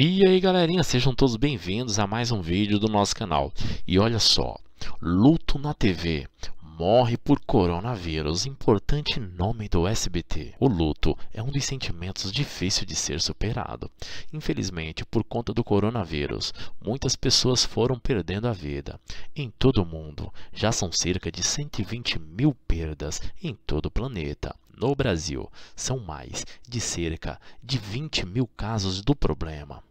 E aí galerinha, sejam todos bem-vindos a mais um vídeo do nosso canal. E olha só, luto na TV, morre por coronavírus, importante nome do SBT. O luto é um dos sentimentos difícil de ser superado. Infelizmente, por conta do coronavírus, muitas pessoas foram perdendo a vida. Em todo o mundo, já são cerca de 120 mil perdas em todo o planeta. No Brasil, são mais de cerca de 20 mil casos do problema.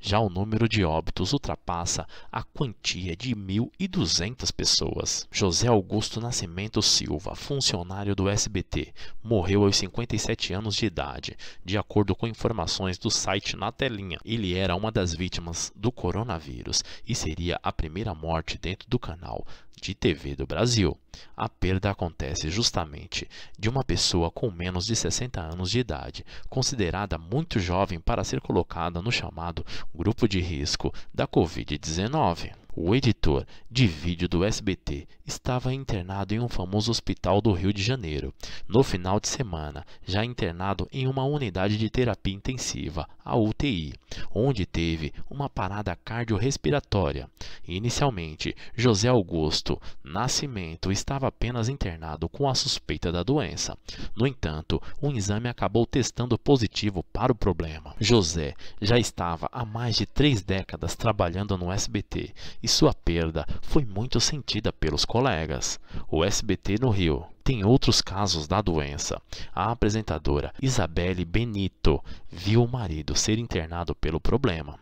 Já o número de óbitos ultrapassa a quantia de 1.200 pessoas. José Augusto Nascimento Silva, funcionário do SBT, morreu aos 57 anos de idade, de acordo com informações do site Na Telinha. Ele era uma das vítimas do coronavírus e seria a primeira morte dentro do canal de TV do Brasil. A perda acontece justamente de uma pessoa com menos de 60 anos de idade, considerada muito jovem para ser colocada no chamado grupo de risco da Covid-19. O editor de vídeo do SBT estava internado em um famoso hospital do Rio de Janeiro. No final de semana, já internado em uma unidade de terapia intensiva, a UTI, onde teve uma parada cardiorrespiratória. Inicialmente, José Augusto Nascimento estava apenas internado com a suspeita da doença. No entanto, um exame acabou testando positivo para o problema. José já estava há mais de três décadas trabalhando no SBT e sua perda foi muito sentida pelos colegas. O SBT no Rio tem outros casos da doença. A apresentadora Isabelle Benito viu o marido ser internado pelo problema.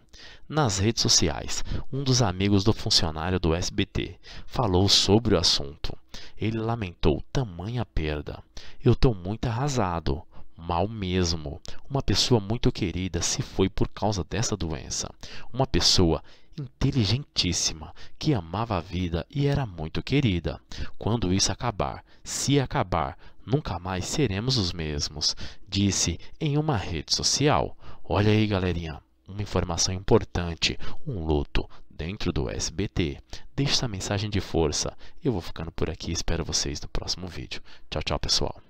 Nas redes sociais, um dos amigos do funcionário do SBT falou sobre o assunto. Ele lamentou tamanha perda. Eu estou muito arrasado. Mal mesmo. Uma pessoa muito querida se foi por causa dessa doença. Uma pessoa inteligentíssima, que amava a vida e era muito querida. Quando isso acabar, se acabar, nunca mais seremos os mesmos, disse em uma rede social. Olha aí, galerinha, uma informação importante, um luto dentro do SBT. Deixe essa mensagem de força. Eu vou ficando por aqui, espero vocês no próximo vídeo. Tchau, tchau, pessoal.